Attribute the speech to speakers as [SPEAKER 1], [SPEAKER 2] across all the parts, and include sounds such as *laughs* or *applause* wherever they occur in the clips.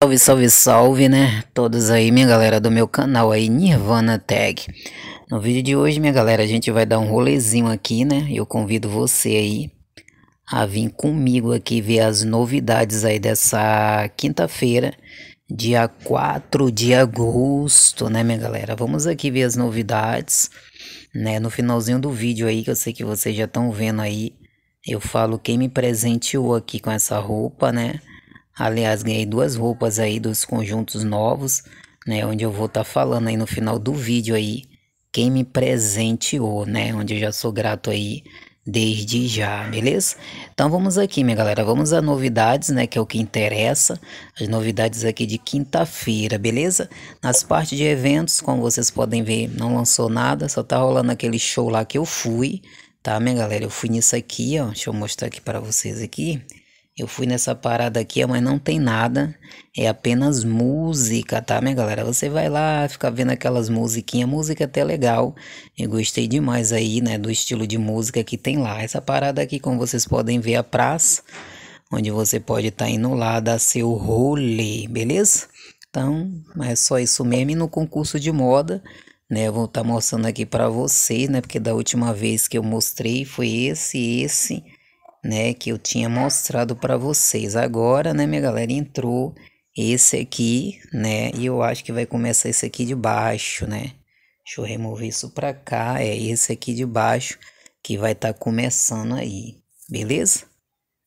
[SPEAKER 1] Salve, salve, salve, né? Todos aí, minha galera do meu canal aí, Nirvana Tag. No vídeo de hoje, minha galera, a gente vai dar um rolezinho aqui, né? Eu convido você aí a vir comigo aqui ver as novidades aí dessa quinta-feira, dia 4 de agosto, né, minha galera? Vamos aqui ver as novidades, né? No finalzinho do vídeo aí, que eu sei que vocês já estão vendo aí, eu falo quem me presenteou aqui com essa roupa, né? Aliás, ganhei duas roupas aí dos conjuntos novos, né? Onde eu vou estar tá falando aí no final do vídeo aí quem me presenteou, né? Onde eu já sou grato aí desde já, beleza? Então vamos aqui, minha galera, vamos a novidades, né, que é o que interessa, as novidades aqui de quinta-feira, beleza? Nas partes de eventos, como vocês podem ver, não lançou nada, só tá rolando aquele show lá que eu fui, tá, minha galera? Eu fui nisso aqui, ó, deixa eu mostrar aqui para vocês aqui. Eu fui nessa parada aqui, mas não tem nada. É apenas música, tá, minha galera? Você vai lá, fica vendo aquelas musiquinhas. Música é até legal. Eu gostei demais aí, né, do estilo de música que tem lá. Essa parada aqui, como vocês podem ver, a praça. Onde você pode estar tá indo lá, dar seu rolê, beleza? Então, é só isso mesmo. E no concurso de moda, né? Eu vou estar tá mostrando aqui para vocês, né? Porque da última vez que eu mostrei foi esse, esse né, que eu tinha mostrado para vocês. Agora, né, minha galera, entrou esse aqui, né, e eu acho que vai começar esse aqui de baixo, né. Deixa eu remover isso para cá, é esse aqui de baixo que vai estar tá começando aí, beleza?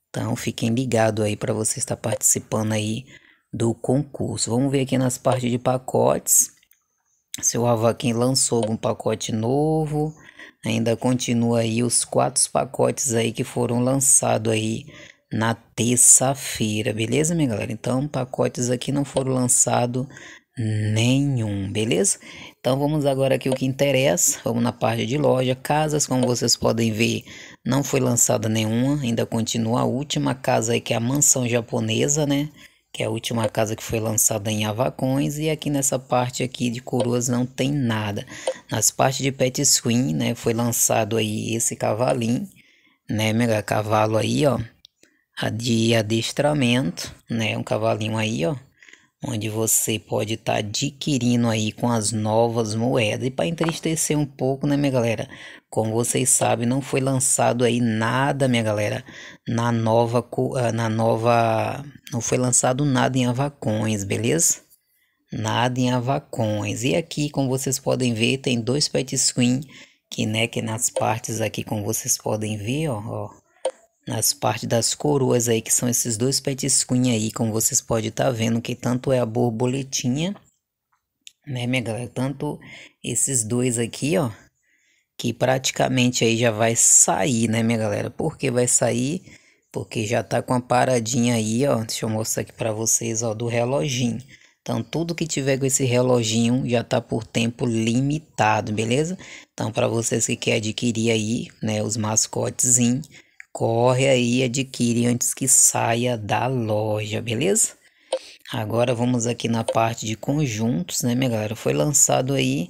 [SPEAKER 1] Então, fiquem ligados aí para você estar participando aí do concurso. Vamos ver aqui nas partes de pacotes. Se o Avaquim lançou algum pacote novo, ainda continua aí os quatro pacotes aí que foram lançados aí na terça-feira, beleza, minha galera? Então, pacotes aqui não foram lançados nenhum, beleza? Então, vamos agora aqui o que interessa, vamos na parte de loja, casas, como vocês podem ver, não foi lançada nenhuma, ainda continua a última casa aí que é a mansão japonesa, né? que é a última casa que foi lançada em Avacões e aqui nessa parte aqui de Coroas não tem nada. Nas partes de Pet Swing, né, foi lançado aí esse cavalinho, né, mega cavalo aí, ó, de adestramento, né, um cavalinho aí, ó, onde você pode estar tá adquirindo aí com as novas moedas. E para entristecer um pouco, né, minha galera? Como vocês sabem, não foi lançado aí nada, minha galera, na nova ah, na nova não foi lançado nada em Avacões, beleza? Nada em Avacões. E aqui, como vocês podem ver, tem dois pet swing que né, que é nas partes aqui, como vocês podem ver, ó, ó as partes das coroas aí, que são esses dois petisquinhos aí, como vocês podem estar tá vendo, que tanto é a borboletinha, né, minha galera? Tanto esses dois aqui, ó, que praticamente aí já vai sair, né, minha galera? Porque vai sair? Porque já tá com a paradinha aí, ó, deixa eu mostrar aqui para vocês, ó, do reloginho. Então, tudo que tiver com esse reloginho já tá por tempo limitado, beleza? Então, para vocês que querem adquirir aí, né, os mascotezinhos, corre aí e adquire antes que saia da loja, beleza? Agora vamos aqui na parte de conjuntos, né, minha galera? Foi lançado aí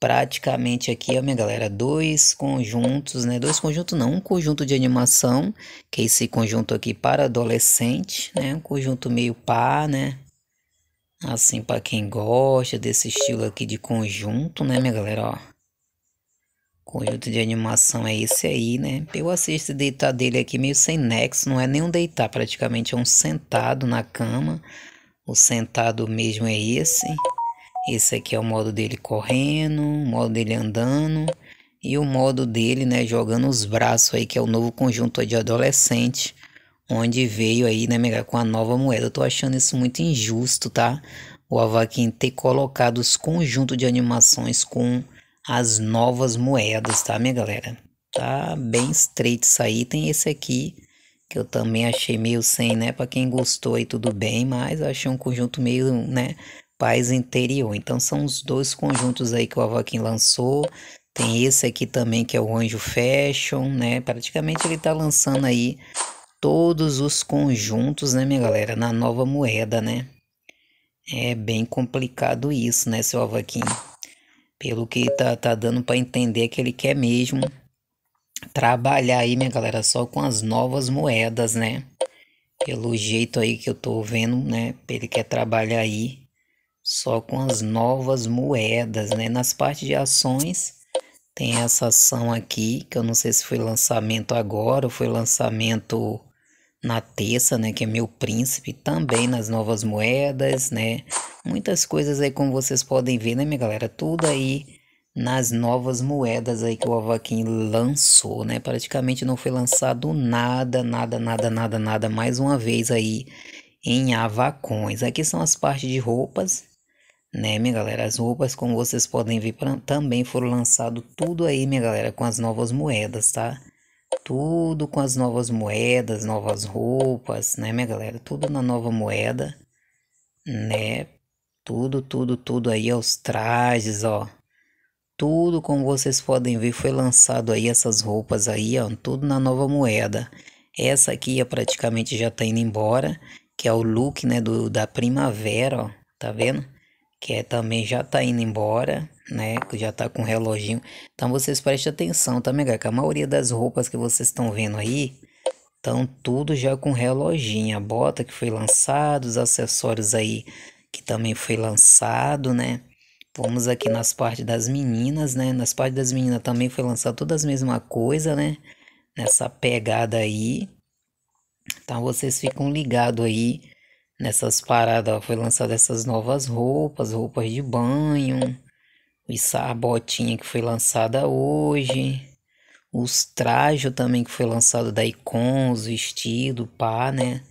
[SPEAKER 1] praticamente aqui, ó, minha galera, dois conjuntos, né? Dois conjuntos não, um conjunto de animação, que é esse conjunto aqui para adolescente, né? Um conjunto meio pá né? Assim, para quem gosta desse estilo aqui de conjunto, né, minha galera, ó. Conjunto de animação é esse aí, né? Eu assisto o deitar dele aqui meio sem nexo, não é nem um deitar, praticamente é um sentado na cama. O sentado mesmo é esse. Esse aqui é o modo dele correndo, o modo dele andando e o modo dele, né, jogando os braços aí, que é o novo conjunto de adolescente, onde veio aí, né, com a nova moeda. Eu tô achando isso muito injusto, tá? O Avaquim ter colocado os conjuntos de animações com as novas moedas, tá, minha galera? Tá bem estreito isso aí. Tem esse aqui, que eu também achei meio sem, né? Pra quem gostou aí, tudo bem, mas eu achei um conjunto meio, né? Paz interior. Então são os dois conjuntos aí que o Avaquim lançou. Tem esse aqui também que é o Anjo Fashion, né? Praticamente ele tá lançando aí todos os conjuntos, né, minha galera? Na nova moeda, né? É bem complicado isso, né, seu Avakin? Pelo que tá, tá dando para entender que ele quer mesmo trabalhar aí, minha galera, só com as novas moedas, né? Pelo jeito aí que eu tô vendo, né? Ele quer trabalhar aí só com as novas moedas, né? Nas partes de ações tem essa ação aqui, que eu não sei se foi lançamento agora ou foi lançamento na terça, né, que é meu príncipe, também nas novas moedas, né? Muitas coisas aí como vocês podem ver, né, minha galera, tudo aí nas novas moedas aí que o Avaquim lançou, né? Praticamente não foi lançado nada, nada, nada, nada, nada mais uma vez aí em Avacões. Aqui são as partes de roupas, né, minha galera? As roupas, como vocês podem ver, também foram lançado tudo aí, minha galera, com as novas moedas, tá? Tudo com as novas moedas, novas roupas, né, minha galera? Tudo na nova moeda, né? Tudo, tudo, tudo aí, aos trajes, ó. Tudo, como vocês podem ver, foi lançado aí, essas roupas aí, ó. Tudo na nova moeda. Essa aqui é praticamente já tá indo embora, que é o look, né, do, da primavera, ó. Tá vendo? que é, também já tá indo embora, né? Que já tá com o reloginho. Então vocês prestem atenção, tá, mega? Que a maioria das roupas que vocês estão vendo aí estão tudo já com reloginho. A bota que foi lançada, os acessórios aí que também foi lançado, né? Vamos aqui nas partes das meninas, né? Nas partes das meninas também foi lançado todas as mesma coisa, né? Nessa pegada aí. Então vocês ficam ligados aí nessas paradas, ó, foi lançado essas novas roupas, roupas de banho, essa a botinha que foi lançada hoje, os trajes também que foi lançado da Icon, os vestidos, pá, né?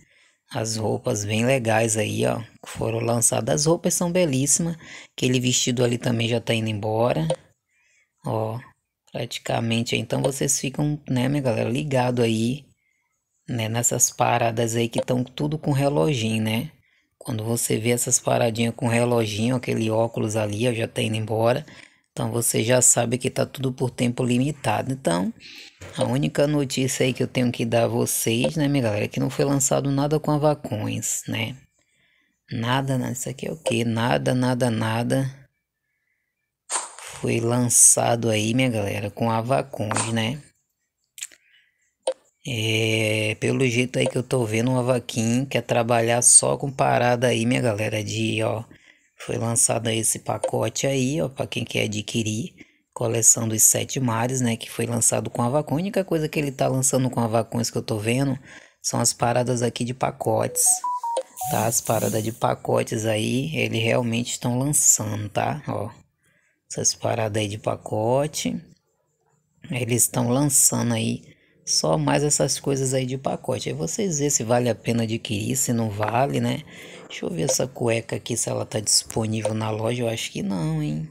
[SPEAKER 1] As roupas bem legais aí, ó, que foram lançadas. As roupas são belíssimas. Aquele vestido ali também já tá indo embora. Ó, praticamente. Então vocês ficam, né, minha galera, ligado aí né? Nessas paradas aí que estão tudo com reloginho, né? Quando você vê essas paradinhas com reloginho, aquele óculos ali, ó, já tá indo embora. Então você já sabe que tá tudo por tempo limitado. Então, a única notícia aí que eu tenho que dar a vocês, né, minha galera, é que não foi lançado nada com a vacões, né? Nada, nada. Isso aqui é o quê? Nada, nada, nada foi lançado aí, minha galera, com a Avacons, né? É, pelo jeito aí que eu tô vendo, uma vaquinha quer trabalhar só com parada aí, minha galera, de, ó, foi lançado esse pacote aí, ó, para quem quer adquirir, coleção dos sete mares, né, que foi lançado com a vaca. A única coisa que ele tá lançando com a vacões que eu tô vendo são as paradas aqui de pacotes, tá? As paradas de pacotes aí, ele realmente estão lançando, tá? Ó, essas paradas aí de pacote, eles estão lançando aí só mais essas coisas aí de pacote. Aí vocês vê se vale a pena adquirir, se não vale, né? Deixa eu ver essa cueca aqui, se ela tá disponível na loja. Eu acho que não, hein?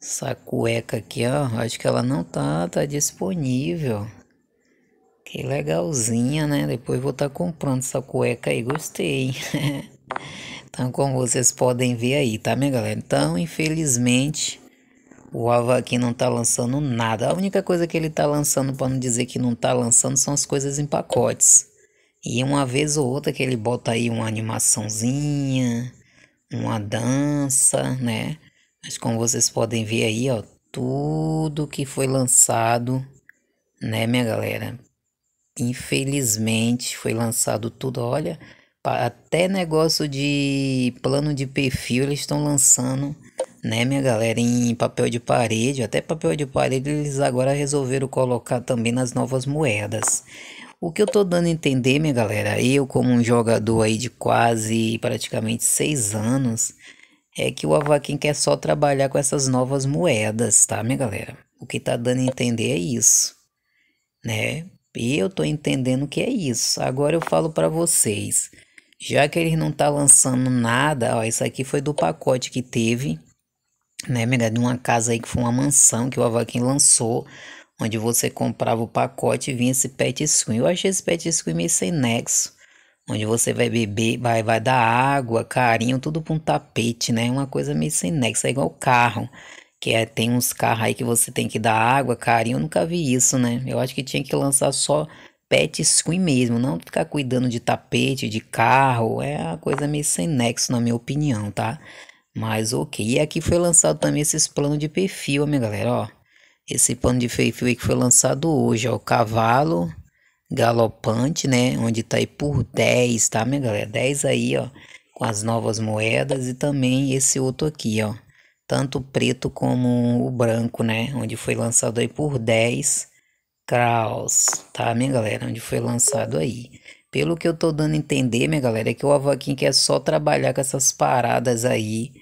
[SPEAKER 1] Essa cueca aqui, ó. Acho que ela não tá, tá disponível. Que legalzinha, né? Depois vou estar tá comprando essa cueca aí. Gostei. *laughs* então, como vocês podem ver aí, tá, minha galera? Então, infelizmente, o Avaquim não tá lançando nada. A única coisa que ele tá lançando, para não dizer que não tá lançando, são as coisas em pacotes. E uma vez ou outra que ele bota aí uma animaçãozinha, uma dança, né? Mas como vocês podem ver aí, ó, tudo que foi lançado, né, minha galera? Infelizmente foi lançado tudo, olha, até negócio de plano de perfil eles estão lançando né, minha galera, em papel de parede. Até papel de parede eles agora resolveram colocar também nas novas moedas. O que eu tô dando a entender, minha galera, eu como um jogador aí de quase praticamente seis anos, é que o Avaquim quer só trabalhar com essas novas moedas, tá, minha galera? O que tá dando a entender é isso, né? E eu tô entendendo que é isso. Agora eu falo para vocês, já que eles não tá lançando nada, ó, isso aqui foi do pacote que teve, né, de uma casa aí que foi uma mansão que o Avaquim lançou, onde você comprava o pacote e vinha esse pet swim. Eu achei esse pet swim meio sem nexo, onde você vai beber, vai, vai dar água, carinho, tudo para um tapete, né? Uma coisa meio sem nexo, é igual carro, que é, tem uns carros aí que você tem que dar água, carinho, eu nunca vi isso, né? Eu acho que tinha que lançar só pet swim mesmo, não ficar cuidando de tapete, de carro, é uma coisa meio sem nexo na minha opinião, tá? Mas ok, e aqui foi lançado também esses planos de perfil, minha galera, ó. Esse plano de perfil aí que foi lançado hoje, ó, o cavalo galopante, né, onde tá aí por 10, tá, minha galera? 10 aí, ó, com as novas moedas e também esse outro aqui, ó, tanto o preto como o branco, né, onde foi lançado aí por 10 Kraus, tá, minha galera? Onde foi lançado aí. Pelo que eu tô dando a entender, minha galera, é que o Avaquim quer só trabalhar com essas paradas aí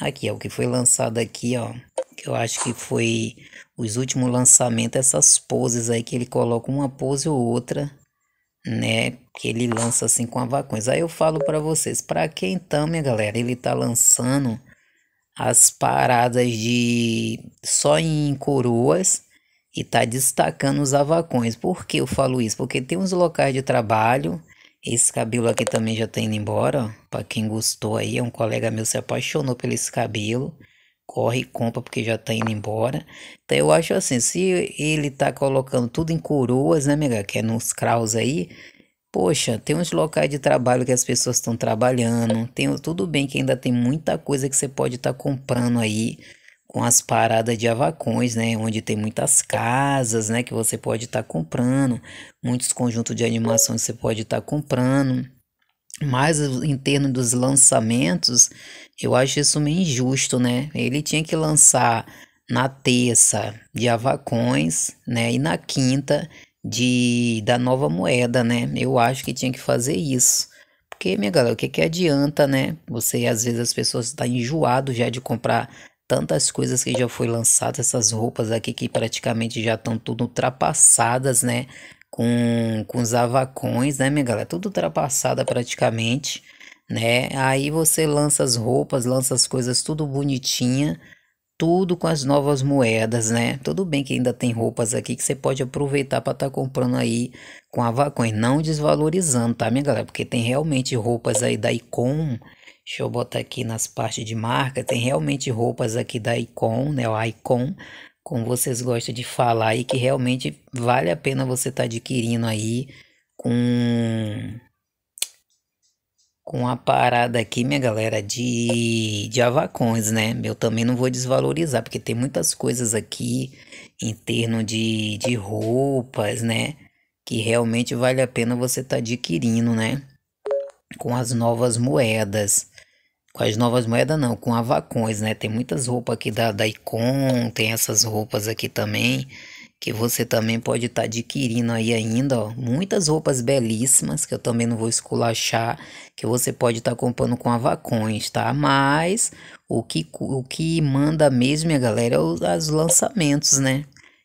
[SPEAKER 1] Aqui é o que foi lançado aqui, ó. Que eu acho que foi os últimos lançamentos, essas poses aí que ele coloca uma pose ou outra, né? Que ele lança assim com a vacões. Aí eu falo para vocês, para que então, minha galera, ele tá lançando as paradas de só em coroas e tá destacando os avacões. Por que eu falo isso? Porque tem uns locais de trabalho esse cabelo aqui também já tá indo embora, ó. Pra quem gostou aí, é um colega meu se apaixonou pelo esse cabelo. Corre e compra porque já tá indo embora. Então eu acho assim, se ele tá colocando tudo em coroas, né, amiga? Que é nos craus aí. Poxa, tem uns locais de trabalho que as pessoas estão trabalhando. Tem, tudo bem que ainda tem muita coisa que você pode estar tá comprando aí com as paradas de avacões, né? Onde tem muitas casas, né? Que você pode estar tá comprando, muitos conjuntos de animações você pode estar tá comprando. Mas em termos dos lançamentos, eu acho isso meio injusto, né? Ele tinha que lançar na terça de avacões, né? E na quinta de da nova moeda, né? Eu acho que tinha que fazer isso. Porque, minha galera, o que, que adianta, né? Você, às vezes, as pessoas estão tá enjoado já de comprar tantas coisas que já foi lançadas essas roupas aqui que praticamente já estão tudo ultrapassadas, né? Com, com os avacões, né, minha galera? Tudo ultrapassada praticamente, né? Aí você lança as roupas, lança as coisas tudo bonitinha, tudo com as novas moedas, né? Tudo bem que ainda tem roupas aqui que você pode aproveitar para estar tá comprando aí com avacões, não desvalorizando, tá, minha galera? Porque tem realmente roupas aí da Icon Deixa eu botar aqui nas partes de marca. Tem realmente roupas aqui da Icon, né? O Icon, como vocês gostam de falar, e que realmente vale a pena você estar tá adquirindo aí com com a parada aqui, minha galera, de, de avacões, né? Eu também não vou desvalorizar, porque tem muitas coisas aqui em termos de, de roupas, né? Que realmente vale a pena você estar tá adquirindo, né? Com as novas moedas com as novas moedas não, com avacões, né? Tem muitas roupas aqui da, da Icon, tem essas roupas aqui também, que você também pode estar tá adquirindo aí ainda, ó. Muitas roupas belíssimas, que eu também não vou esculachar, que você pode estar tá comprando com avacões, tá? Mas o que, o que manda mesmo, minha galera, é os lançamentos, né?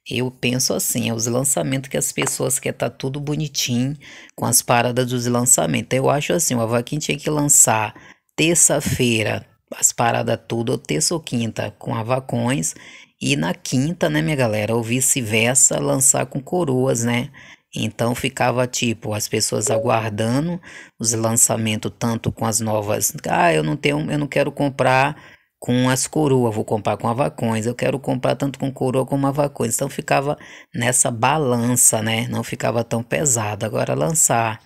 [SPEAKER 1] Eu penso assim, é os lançamentos que as pessoas querem tá tudo bonitinho com as paradas dos lançamentos. Eu acho assim, o Avaquim tinha que lançar terça-feira, as paradas tudo, ou terça ou quinta, com a Vacões. E na quinta, né, minha galera, ou vice-versa, lançar com coroas, né? Então ficava tipo as pessoas aguardando os lançamentos tanto com as novas, ah, eu não tenho, eu não quero comprar com as coroas, vou comprar com a vacões, eu quero comprar tanto com coroa como a vacões. Então ficava nessa balança, né? Não ficava tão pesado. Agora lançar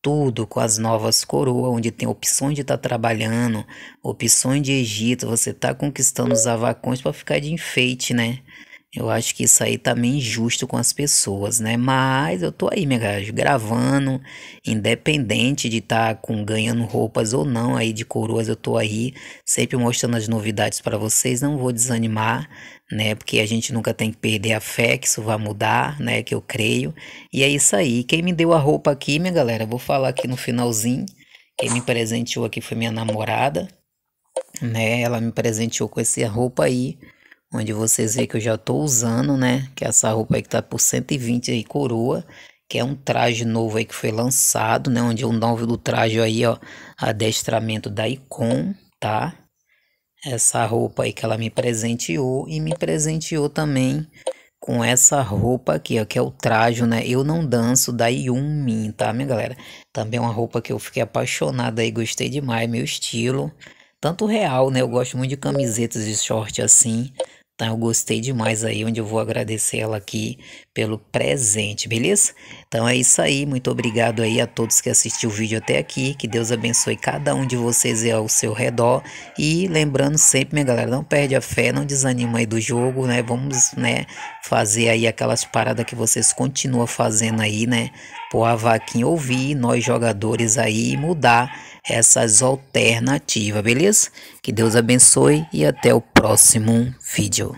[SPEAKER 1] tudo com as novas coroas, onde tem opções de estar tá trabalhando, opções de Egito, você tá conquistando os avacões para ficar de enfeite, né? Eu acho que isso aí tá meio injusto com as pessoas, né? Mas eu tô aí, minha gaja, gravando, independente de estar tá com ganhando roupas ou não aí de coroas, eu tô aí sempre mostrando as novidades para vocês, não vou desanimar, né? Porque a gente nunca tem que perder a fé que isso vai mudar, né? Que eu creio. E é isso aí. Quem me deu a roupa aqui, minha galera, vou falar aqui no finalzinho. Quem me presenteou aqui foi minha namorada, né? Ela me presenteou com essa roupa aí onde vocês veem que eu já estou usando, né? Que é essa roupa aí que tá por 120 aí, coroa, que é um traje novo aí que foi lançado, né? Onde o nome do traje aí, ó, adestramento da Icon, tá? Essa roupa aí que ela me presenteou e me presenteou também com essa roupa aqui, ó, que é o traje, né? Eu não danço da Yumin, tá, minha galera? Também é uma roupa que eu fiquei apaixonada aí, gostei demais, meu estilo. Tanto real, né? Eu gosto muito de camisetas e short assim. Então eu gostei demais aí, onde eu vou agradecer ela aqui pelo presente, beleza? Então é isso aí, muito obrigado aí a todos que assistiram o vídeo até aqui, que Deus abençoe cada um de vocês e ao seu redor. E lembrando sempre, minha galera, não perde a fé, não desanima aí do jogo, né? Vamos, né, fazer aí aquelas paradas que vocês continuam fazendo aí, né? por a vaquinha ouvir, nós jogadores aí mudar essas alternativas, beleza? Que Deus abençoe e até o próximo vídeo.